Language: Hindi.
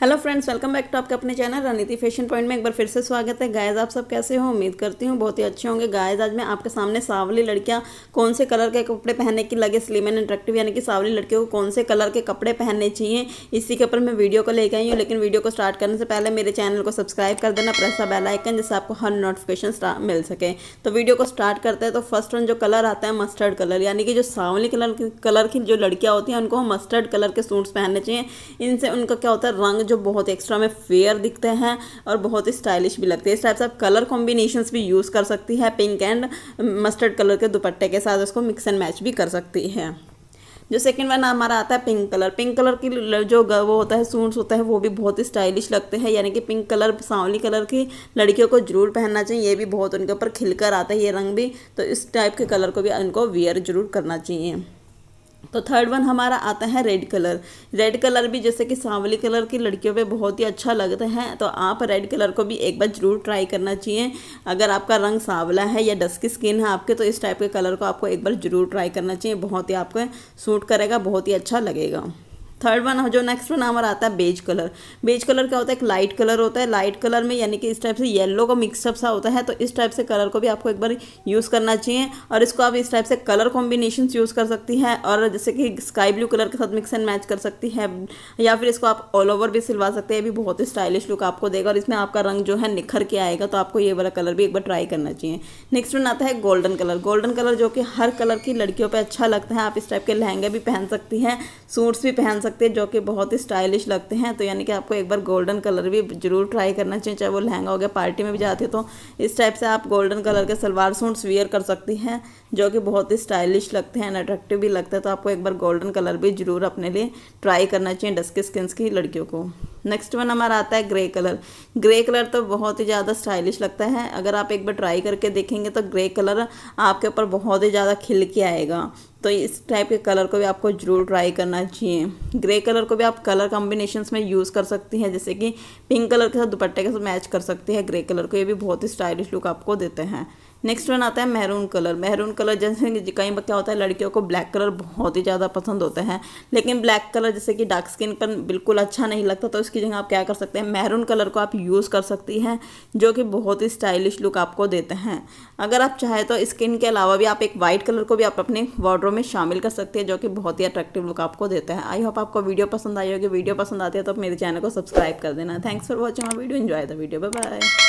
hello friends welcome back to आपके अपने चैनल रणनीति फैशन पॉइंट में एक बार फिर से स्वागत है गायज आप सब कैसे हो उम्मीद करती हूँ बहुत ही अच्छे होंगे गायज आज मैं आपके सामने सावली लड़कियाँ कौन से कलर के कपड़े पहनने की लगे स्लिम एंड अट्रैक्टिव यानी कि सावली लड़कियों को कौन से कलर के कपड़े पहनने चाहिए इसी के ऊपर मैं वीडियो को लेकर आई हूँ लेकिन वीडियो को स्टार्ट करने से पहले मेरे चैनल को सब्सक्राइब कर देना प्रेस बेलाइकन जिससे आपको हर नोटिफिकेशन मिल सके तो वीडियो को स्टार्ट करते हैं तो फर्स्ट वन जो कलर आता है मस्टर्ड कलर यानी कि जो सावली कलर कलर की जो लड़कियाँ होती हैं उनको मस्टर्ड कलर के सूट्स पहनने चाहिए इनसे उनका क्या होता है रंग जो बहुत एक्स्ट्रा में फेयर दिखते हैं और बहुत ही स्टाइलिश भी लगते हैं इस टाइप से आप कलर कॉम्बिनेशन भी यूज़ कर सकती है पिंक एंड मस्टर्ड कलर के दुपट्टे के साथ उसको मिक्स एंड मैच भी कर सकती है जो सेकंड वन हमारा आता है पिंक कलर पिंक कलर की जो वो होता है सूट्स होता है वो भी बहुत ही स्टाइलिश लगते हैं यानी कि पिंक कलर सांवली कलर की लड़कियों को जरूर पहनना चाहिए ये भी बहुत उनके ऊपर खिलकर आता है ये रंग भी तो इस टाइप के कलर को भी उनको वेयर जरूर करना चाहिए तो थर्ड वन हमारा आता है रेड कलर रेड कलर भी जैसे कि सांवली कलर की लड़कियों पे बहुत ही अच्छा लगता है तो आप रेड कलर को भी एक बार ज़रूर ट्राई करना चाहिए अगर आपका रंग सांवला है या डस्की स्किन है आपके तो इस टाइप के कलर को आपको एक बार ज़रूर ट्राई करना चाहिए बहुत ही आपको सूट करेगा बहुत ही अच्छा लगेगा थर्ड वन जो नेक्स्ट वन हमारा आता है बेज कलर बेज कलर क्या होता है एक लाइट कलर होता है लाइट कलर में यानी कि इस टाइप से येलो का मिक्सअप सा होता है तो इस टाइप से कलर को भी आपको एक बार यूज़ करना चाहिए और इसको आप इस टाइप से कलर कॉम्बिनेशन यूज़ कर सकती है और जैसे कि स्काई ब्लू कलर के साथ मिक्स एंड मैच कर सकती है या फिर इसको आप ऑल ओवर भी सिलवा सकते हैं ये भी बहुत ही स्टाइलिश लुक आपको देगा और इसमें आपका रंग जो है निखर के आएगा तो आपको ये वाला कलर भी एक बार ट्राई करना चाहिए नेक्स्ट वन आता है गोल्डन कलर गोल्डन कलर जो कि हर कलर की लड़कियों पर अच्छा लगता है आप इस टाइप के लहंगे भी पहन सकती हैं सूट्स भी पहन सकते सकते हैं जो कि बहुत ही स्टाइलिश लगते हैं तो यानी कि आपको एक बार गोल्डन कलर भी जरूर ट्राई करना चाहिए चाहे वो लहंगा हो गया पार्टी में भी जाते हो तो इस टाइप से आप गोल्डन कलर के सलवार सूट्स वेयर कर सकती हैं जो कि बहुत ही स्टाइलिश लगते हैं अट्रैक्टिव भी लगता है तो आपको एक बार गोल्डन कलर भी जरूर अपने लिए ट्राई करना चाहिए डस्की स्किन्स की लड़कियों को नेक्स्ट वन हमारा आता है ग्रे कलर ग्रे कलर तो बहुत ही ज़्यादा स्टाइलिश लगता है अगर आप एक बार ट्राई करके देखेंगे तो ग्रे कलर आपके ऊपर बहुत ही ज़्यादा खिल के आएगा तो इस टाइप के कलर को भी आपको ज़रूर ट्राई करना चाहिए ग्रे कलर को भी आप कलर कॉम्बिनेशन में यूज़ कर सकती हैं जैसे कि पिंक कलर के साथ दुपट्टे के साथ मैच कर सकती है ग्रे कलर को ये भी बहुत ही स्टाइलिश लुक आपको देते हैं नेक्स्ट वन आता है महरून कलर महरून कलर जैसे पर क्या होता है लड़कियों को ब्लैक कलर बहुत ही ज़्यादा पसंद होता है लेकिन ब्लैक कलर जैसे कि डार्क स्किन पर बिल्कुल अच्छा नहीं लगता तो इसकी जगह आप क्या कर सकते हैं महरून कलर को आप यूज़ कर सकती हैं जो कि बहुत ही स्टाइलिश लुक आपको देते हैं अगर आप चाहें तो स्किन के अलावा भी आप एक वाइट कलर को भी आप अपने वार्ड्रोब में शामिल कर सकते हैं जो कि बहुत ही अट्रैक्टिव लुक आपको देता है आई होप आपको वीडियो पसंद आई होगी वीडियो पसंद आती है तो आप मेरे चैनल को सब्सक्राइब कर देना thanks for watching video enjoy the video bye bye